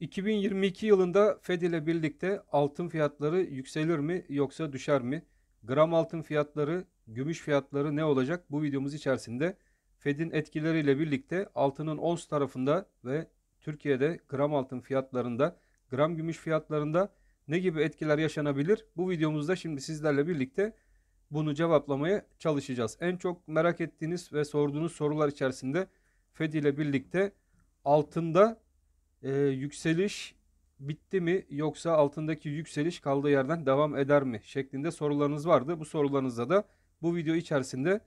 2022 yılında Fed ile birlikte altın fiyatları yükselir mi yoksa düşer mi? Gram altın fiyatları, gümüş fiyatları ne olacak? Bu videomuz içerisinde Fed'in etkileriyle birlikte altının ons tarafında ve Türkiye'de gram altın fiyatlarında, gram gümüş fiyatlarında ne gibi etkiler yaşanabilir? Bu videomuzda şimdi sizlerle birlikte bunu cevaplamaya çalışacağız. En çok merak ettiğiniz ve sorduğunuz sorular içerisinde Fed ile birlikte altında e, yükseliş bitti mi yoksa altındaki yükseliş kaldığı yerden devam eder mi şeklinde sorularınız vardı. Bu sorularınıza da bu video içerisinde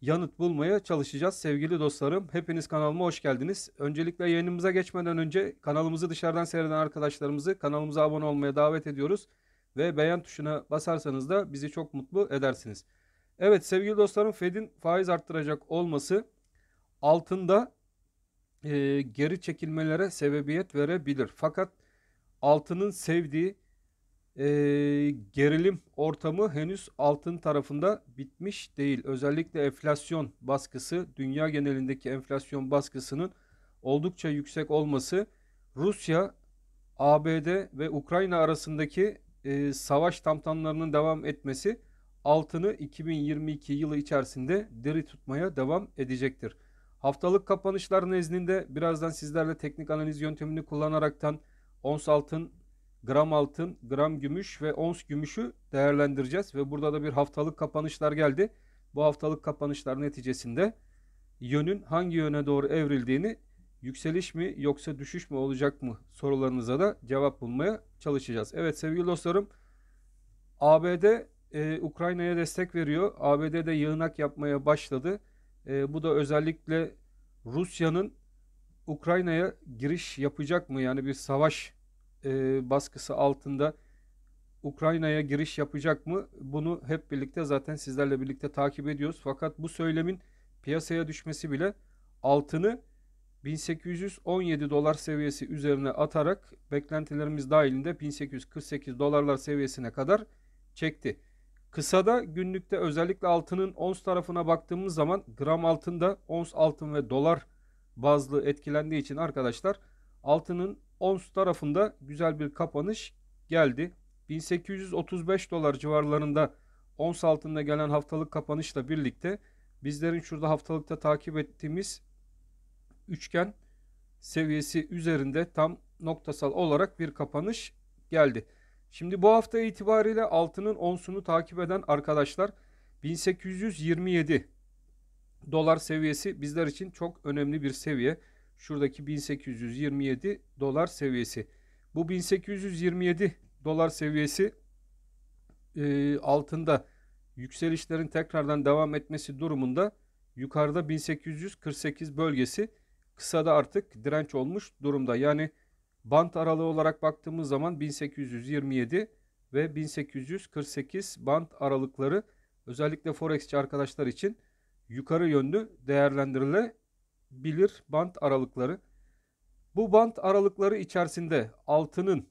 yanıt bulmaya çalışacağız sevgili dostlarım. Hepiniz kanalıma hoş geldiniz. Öncelikle yayınımıza geçmeden önce kanalımızı dışarıdan seyreden arkadaşlarımızı kanalımıza abone olmaya davet ediyoruz ve beğen tuşuna basarsanız da bizi çok mutlu edersiniz. Evet sevgili dostlarım Fed'in faiz arttıracak olması altında e, geri çekilmelere sebebiyet verebilir. Fakat altının sevdiği e, gerilim ortamı henüz altın tarafında bitmiş değil. Özellikle enflasyon baskısı, dünya genelindeki enflasyon baskısının oldukça yüksek olması Rusya, ABD ve Ukrayna arasındaki e, savaş tamtanlarının devam etmesi altını 2022 yılı içerisinde diri tutmaya devam edecektir. Haftalık kapanışlar nezdinde birazdan sizlerle teknik analiz yöntemini kullanaraktan ons altın, gram altın, gram gümüş ve ons gümüşü değerlendireceğiz. Ve burada da bir haftalık kapanışlar geldi. Bu haftalık kapanışlar neticesinde yönün hangi yöne doğru evrildiğini yükseliş mi yoksa düşüş mü olacak mı sorularınıza da cevap bulmaya çalışacağız. Evet sevgili dostlarım ABD e, Ukrayna'ya destek veriyor. ABD de yığınak yapmaya başladı. E, bu da özellikle Rusya'nın Ukrayna'ya giriş yapacak mı? Yani bir savaş e, baskısı altında Ukrayna'ya giriş yapacak mı? Bunu hep birlikte zaten sizlerle birlikte takip ediyoruz. Fakat bu söylemin piyasaya düşmesi bile altını 1817 dolar seviyesi üzerine atarak beklentilerimiz dahilinde 1848 dolarlar seviyesine kadar çekti. Kısada günlükte özellikle altının ons tarafına baktığımız zaman gram altında ons altın ve dolar bazlı etkilendiği için arkadaşlar altının ons tarafında güzel bir kapanış geldi. 1835 dolar civarlarında ons altında gelen haftalık kapanışla birlikte bizlerin şurada haftalıkta takip ettiğimiz üçgen seviyesi üzerinde tam noktasal olarak bir kapanış geldi. Şimdi bu hafta itibariyle altının onsunu takip eden arkadaşlar 1827 dolar seviyesi bizler için çok önemli bir seviye. Şuradaki 1827 dolar seviyesi. Bu 1827 dolar seviyesi e, altında yükselişlerin tekrardan devam etmesi durumunda yukarıda 1848 bölgesi kısada artık direnç olmuş durumda. Yani Bant aralığı olarak baktığımız zaman 1827 ve 1848 bant aralıkları özellikle forexçi arkadaşlar için yukarı yönlü değerlendirilebilir bant aralıkları. Bu bant aralıkları içerisinde altının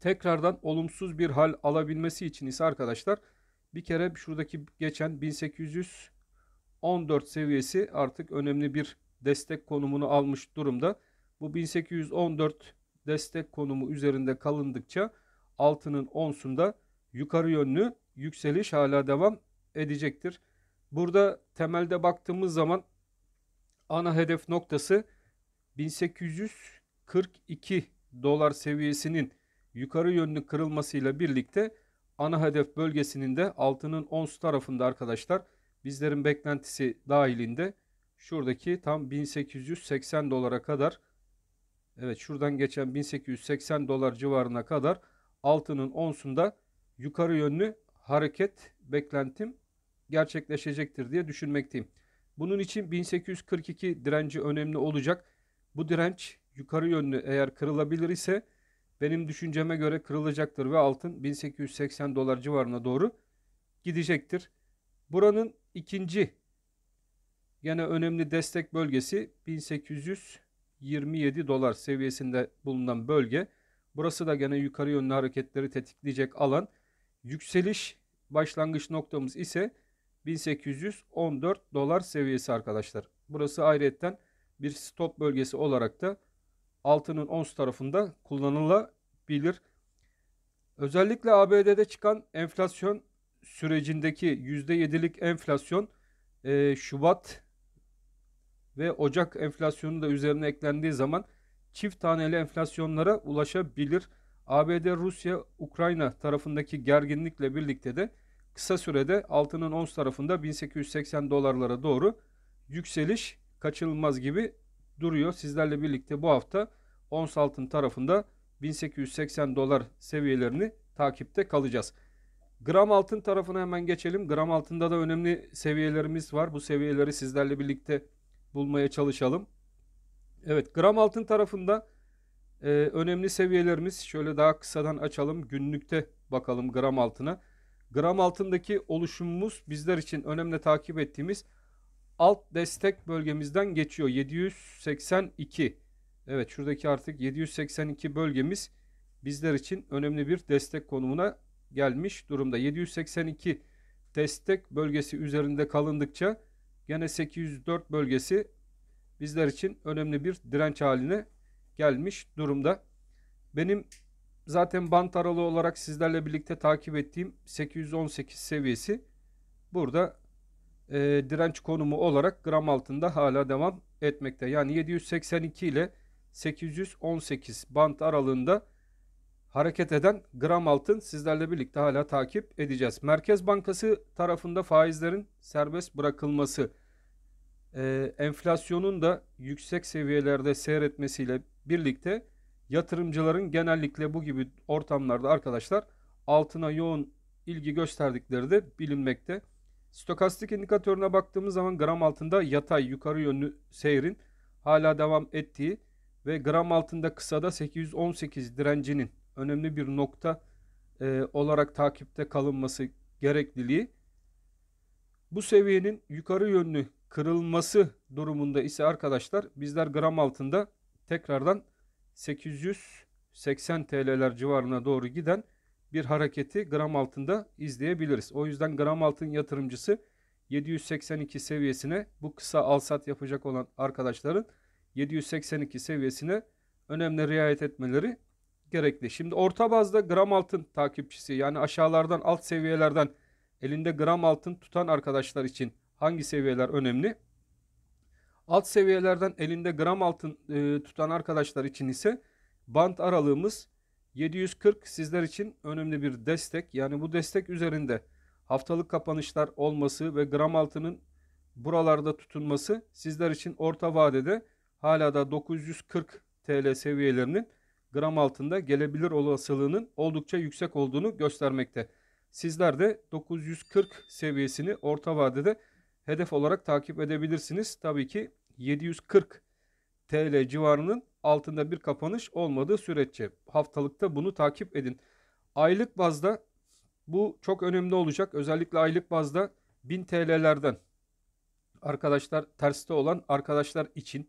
tekrardan olumsuz bir hal alabilmesi için ise arkadaşlar bir kere şuradaki geçen 1814 seviyesi artık önemli bir destek konumunu almış durumda. Bu 1814 destek konumu üzerinde kalındıkça altının onsunda yukarı yönlü yükseliş hala devam edecektir. Burada temelde baktığımız zaman ana hedef noktası 1842 dolar seviyesinin yukarı yönlü kırılmasıyla birlikte ana hedef bölgesinin de altının ons tarafında arkadaşlar bizlerin beklentisi dahilinde şuradaki tam 1880 dolara kadar Evet şuradan geçen 1880 dolar civarına kadar altının onsunda yukarı yönlü hareket beklentim gerçekleşecektir diye düşünmekteyim. Bunun için 1842 direnci önemli olacak. Bu direnç yukarı yönlü eğer kırılabilir ise benim düşünceme göre kırılacaktır ve altın 1880 dolar civarına doğru gidecektir. Buranın ikinci yine önemli destek bölgesi 1800 27 dolar seviyesinde bulunan bölge. Burası da gene yukarı yönlü hareketleri tetikleyecek alan. Yükseliş başlangıç noktamız ise 1814 dolar seviyesi arkadaşlar. Burası ayrıyetten bir stop bölgesi olarak da altının ons tarafında kullanılabilir. Özellikle ABD'de çıkan enflasyon sürecindeki %7'lik enflasyon e, Şubat ve Ocak enflasyonu da üzerine eklendiği zaman çift taneli enflasyonlara ulaşabilir. ABD, Rusya, Ukrayna tarafındaki gerginlikle birlikte de kısa sürede altının ons tarafında 1880 dolarlara doğru yükseliş kaçınılmaz gibi duruyor. Sizlerle birlikte bu hafta ons altın tarafında 1880 dolar seviyelerini takipte kalacağız. Gram altın tarafına hemen geçelim. Gram altında da önemli seviyelerimiz var. Bu seviyeleri sizlerle birlikte bulmaya çalışalım. Evet gram altın tarafında e, önemli seviyelerimiz şöyle daha kısadan açalım. Günlükte bakalım gram altına. Gram altındaki oluşumumuz bizler için önemli takip ettiğimiz alt destek bölgemizden geçiyor. 782. Evet şuradaki artık 782 bölgemiz bizler için önemli bir destek konumuna gelmiş durumda. 782 destek bölgesi üzerinde kalındıkça Gene 804 bölgesi bizler için önemli bir direnç haline gelmiş durumda. Benim zaten bant aralığı olarak sizlerle birlikte takip ettiğim 818 seviyesi burada e, direnç konumu olarak gram altında hala devam etmekte. Yani 782 ile 818 bant aralığında hareket eden gram altın sizlerle birlikte hala takip edeceğiz. Merkez Bankası tarafında faizlerin serbest bırakılması, e, enflasyonun da yüksek seviyelerde seyretmesiyle birlikte yatırımcıların genellikle bu gibi ortamlarda arkadaşlar altına yoğun ilgi gösterdikleri de bilinmekte. Stokastik indikatörüne baktığımız zaman gram altında yatay yukarı yönlü seyrin hala devam ettiği ve gram altında kısada 818 direncinin önemli bir nokta e, olarak takipte kalınması gerekliliği. Bu seviyenin yukarı yönlü kırılması durumunda ise arkadaşlar bizler gram altında tekrardan 880 TL'ler civarına doğru giden bir hareketi gram altında izleyebiliriz. O yüzden gram altın yatırımcısı 782 seviyesine bu kısa alsat yapacak olan arkadaşların 782 seviyesine önemli riayet etmeleri gerekli. Şimdi orta bazda gram altın takipçisi yani aşağılardan alt seviyelerden elinde gram altın tutan arkadaşlar için hangi seviyeler önemli? Alt seviyelerden elinde gram altın e, tutan arkadaşlar için ise bant aralığımız 740 sizler için önemli bir destek. Yani bu destek üzerinde haftalık kapanışlar olması ve gram altının buralarda tutunması sizler için orta vadede hala da 940 TL seviyelerinin gram altında gelebilir olasılığının oldukça yüksek olduğunu göstermekte. Sizler de 940 seviyesini orta vadede hedef olarak takip edebilirsiniz. Tabii ki 740 TL civarının altında bir kapanış olmadığı sürece haftalıkta bunu takip edin. Aylık bazda bu çok önemli olacak. Özellikle aylık bazda 1000 TL'lerden arkadaşlar terste olan arkadaşlar için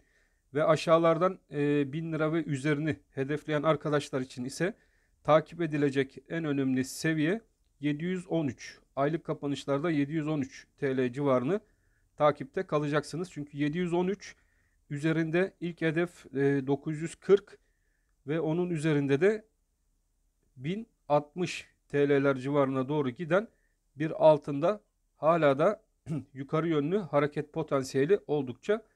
ve aşağılardan e, 1000 lira ve üzerini hedefleyen arkadaşlar için ise takip edilecek en önemli seviye 713. Aylık kapanışlarda 713 TL civarını takipte kalacaksınız. Çünkü 713 üzerinde ilk hedef e, 940 ve onun üzerinde de 1060 TL'ler civarına doğru giden bir altında hala da yukarı yönlü hareket potansiyeli oldukça yüksek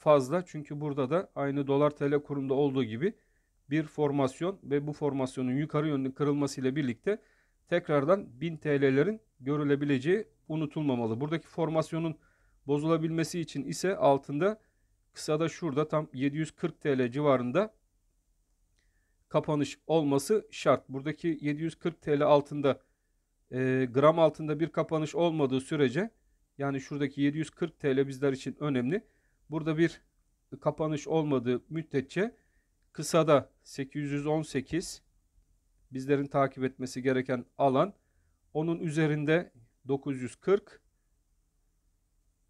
fazla. Çünkü burada da aynı dolar tl kurunda olduğu gibi bir formasyon ve bu formasyonun yukarı yönlü kırılmasıyla birlikte tekrardan 1000 TL'lerin görülebileceği unutulmamalı. Buradaki formasyonun bozulabilmesi için ise altında kısada şurada tam 740 TL civarında kapanış olması şart. Buradaki 740 TL altında e, gram altında bir kapanış olmadığı sürece yani şuradaki 740 TL bizler için önemli. Burada bir kapanış olmadığı müddetçe kısada 818 bizlerin takip etmesi gereken alan onun üzerinde 940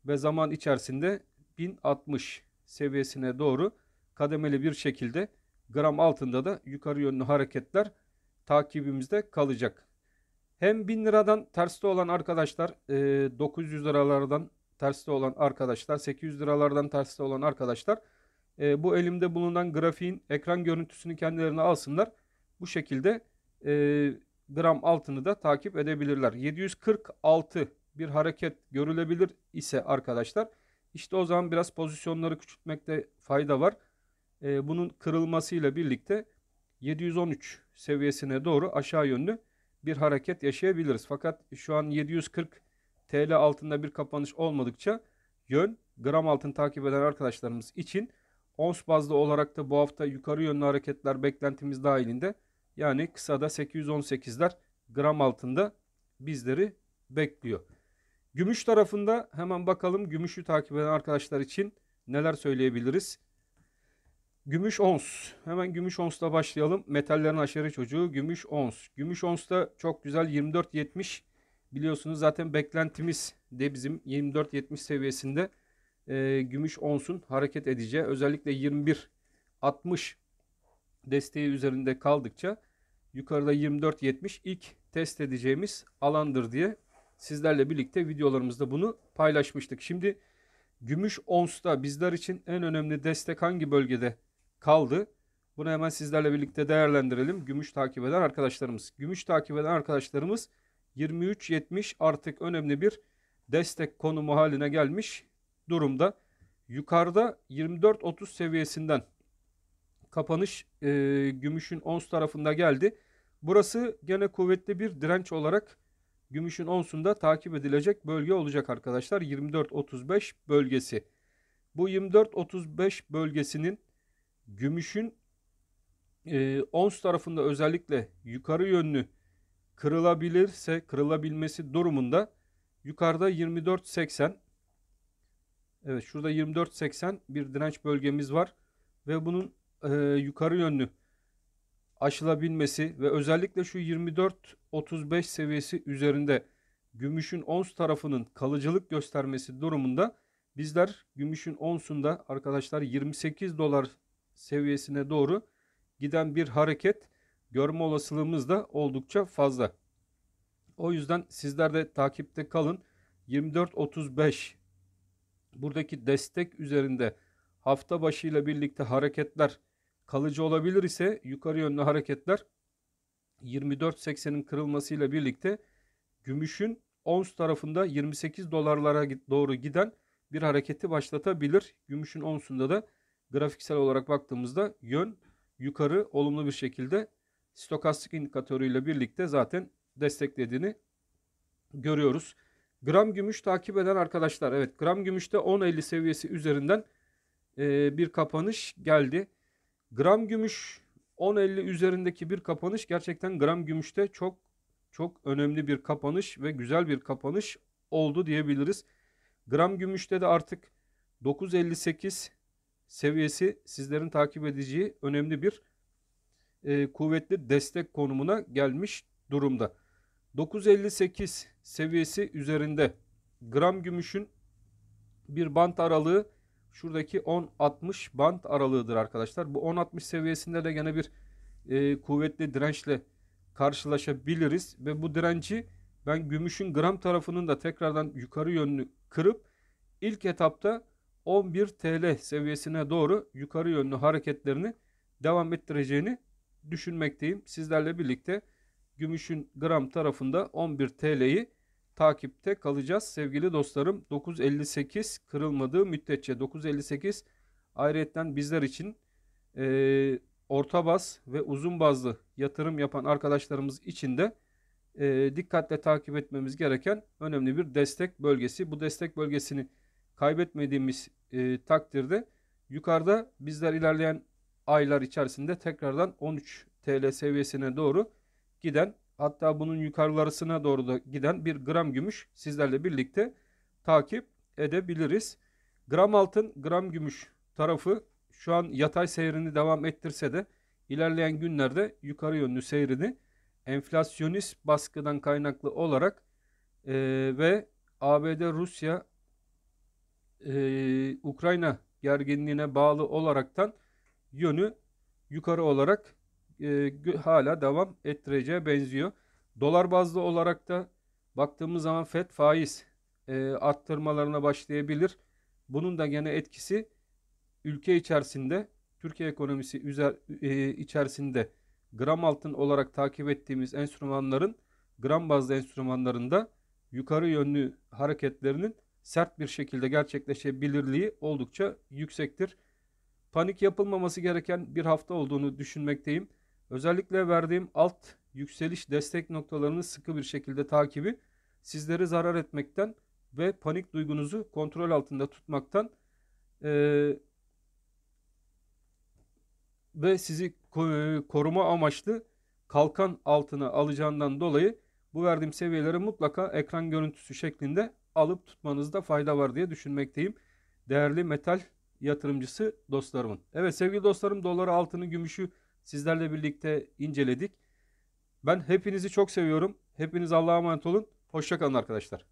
ve zaman içerisinde 1060 seviyesine doğru kademeli bir şekilde gram altında da yukarı yönlü hareketler takibimizde kalacak. Hem 1000 liradan terste olan arkadaşlar 900 e, liralardan terste olan arkadaşlar 800 liralardan terste olan arkadaşlar e, bu elimde bulunan grafiğin ekran görüntüsünü kendilerine alsınlar. Bu şekilde e, gram altını da takip edebilirler. 746 bir hareket görülebilir ise arkadaşlar işte o zaman biraz pozisyonları küçültmekte fayda var. E, bunun kırılmasıyla birlikte 713 seviyesine doğru aşağı yönlü bir hareket yaşayabiliriz. Fakat şu an 740 TL altında bir kapanış olmadıkça yön gram altın takip eden arkadaşlarımız için ons bazlı olarak da bu hafta yukarı yönlü hareketler beklentimiz dahilinde yani kısada 818'ler gram altında bizleri bekliyor. Gümüş tarafında hemen bakalım gümüşü takip eden arkadaşlar için neler söyleyebiliriz? Gümüş ons. Hemen gümüş onsla başlayalım. Metallerin aşırı çocuğu gümüş ons. Gümüş ons da çok güzel 24.70 Biliyorsunuz zaten beklentimiz de bizim 24-70 seviyesinde e, gümüş onsun hareket edeceği. Özellikle 21-60 desteği üzerinde kaldıkça yukarıda 24-70 ilk test edeceğimiz alandır diye sizlerle birlikte videolarımızda bunu paylaşmıştık. Şimdi gümüş onsta bizler için en önemli destek hangi bölgede kaldı? Bunu hemen sizlerle birlikte değerlendirelim. Gümüş takip eden arkadaşlarımız. Gümüş takip eden arkadaşlarımız 23.70 artık önemli bir destek konumu haline gelmiş durumda. Yukarıda 24.30 seviyesinden kapanış e, gümüşün ons tarafında geldi. Burası gene kuvvetli bir direnç olarak gümüşün onsunda takip edilecek bölge olacak arkadaşlar. 24.35 bölgesi. Bu 24.35 bölgesinin gümüşün e, ons tarafında özellikle yukarı yönlü kırılabilirse kırılabilmesi durumunda yukarıda 24.80 Evet şurada 24.80 bir direnç bölgemiz var ve bunun e, yukarı yönlü aşılabilmesi ve özellikle şu 24.35 seviyesi üzerinde gümüşün ons tarafının kalıcılık göstermesi durumunda bizler gümüşün onsunda arkadaşlar 28 dolar seviyesine doğru giden bir hareket görme olasılığımız da oldukça fazla. O yüzden sizler de takipte kalın. 24.35 buradaki destek üzerinde hafta başı birlikte hareketler kalıcı olabilir ise yukarı yönlü hareketler 24.80'in kırılmasıyla birlikte gümüşün ons tarafında 28 dolarlara doğru giden bir hareketi başlatabilir. Gümüşün onsunda da grafiksel olarak baktığımızda yön yukarı olumlu bir şekilde stokastik indikatörüyle birlikte zaten desteklediğini görüyoruz. Gram gümüş takip eden arkadaşlar evet gram gümüşte 10.50 seviyesi üzerinden e, bir kapanış geldi. Gram gümüş 10.50 üzerindeki bir kapanış gerçekten gram gümüşte çok çok önemli bir kapanış ve güzel bir kapanış oldu diyebiliriz. Gram gümüşte de artık 9.58 seviyesi sizlerin takip edeceği önemli bir e, kuvvetli destek konumuna gelmiş durumda. 958 seviyesi üzerinde gram gümüşün bir bant aralığı şuradaki 10-60 bant aralığıdır arkadaşlar. Bu 10-60 seviyesinde de yine bir e, kuvvetli dirençle karşılaşabiliriz ve bu direnci ben gümüşün gram tarafının da tekrardan yukarı yönlü kırıp ilk etapta 11 TL seviyesine doğru yukarı yönlü hareketlerini devam ettireceğini düşünmekteyim. Sizlerle birlikte gümüşün gram tarafında 11 TL'yi takipte kalacağız. Sevgili dostlarım 958 kırılmadığı müddetçe 958 ayrıyetten bizler için e, orta baz ve uzun bazlı yatırım yapan arkadaşlarımız için de e, dikkatle takip etmemiz gereken önemli bir destek bölgesi. Bu destek bölgesini kaybetmediğimiz e, takdirde yukarıda bizler ilerleyen aylar içerisinde tekrardan 13 TL seviyesine doğru giden hatta bunun yukarılarısına doğru da giden bir gram gümüş sizlerle birlikte takip edebiliriz. Gram altın, gram gümüş tarafı şu an yatay seyrini devam ettirse de ilerleyen günlerde yukarı yönlü seyrini enflasyonist baskıdan kaynaklı olarak e, ve ABD Rusya e, Ukrayna gerginliğine bağlı olaraktan yönü yukarı olarak e, hala devam ettireceğe benziyor. Dolar bazlı olarak da baktığımız zaman FED faiz e, arttırmalarına başlayabilir. Bunun da gene etkisi ülke içerisinde Türkiye ekonomisi üzer, e, içerisinde gram altın olarak takip ettiğimiz enstrümanların gram bazlı enstrümanlarında yukarı yönlü hareketlerinin sert bir şekilde gerçekleşebilirliği oldukça yüksektir panik yapılmaması gereken bir hafta olduğunu düşünmekteyim. Özellikle verdiğim alt yükseliş destek noktalarını sıkı bir şekilde takibi sizleri zarar etmekten ve panik duygunuzu kontrol altında tutmaktan e, ve sizi e, koruma amaçlı kalkan altına alacağından dolayı bu verdiğim seviyeleri mutlaka ekran görüntüsü şeklinde alıp tutmanızda fayda var diye düşünmekteyim. Değerli metal yatırımcısı dostlarımın. Evet sevgili dostlarım doları altını gümüşü sizlerle birlikte inceledik. Ben hepinizi çok seviyorum. Hepiniz Allah'a emanet olun. Hoşçakalın arkadaşlar.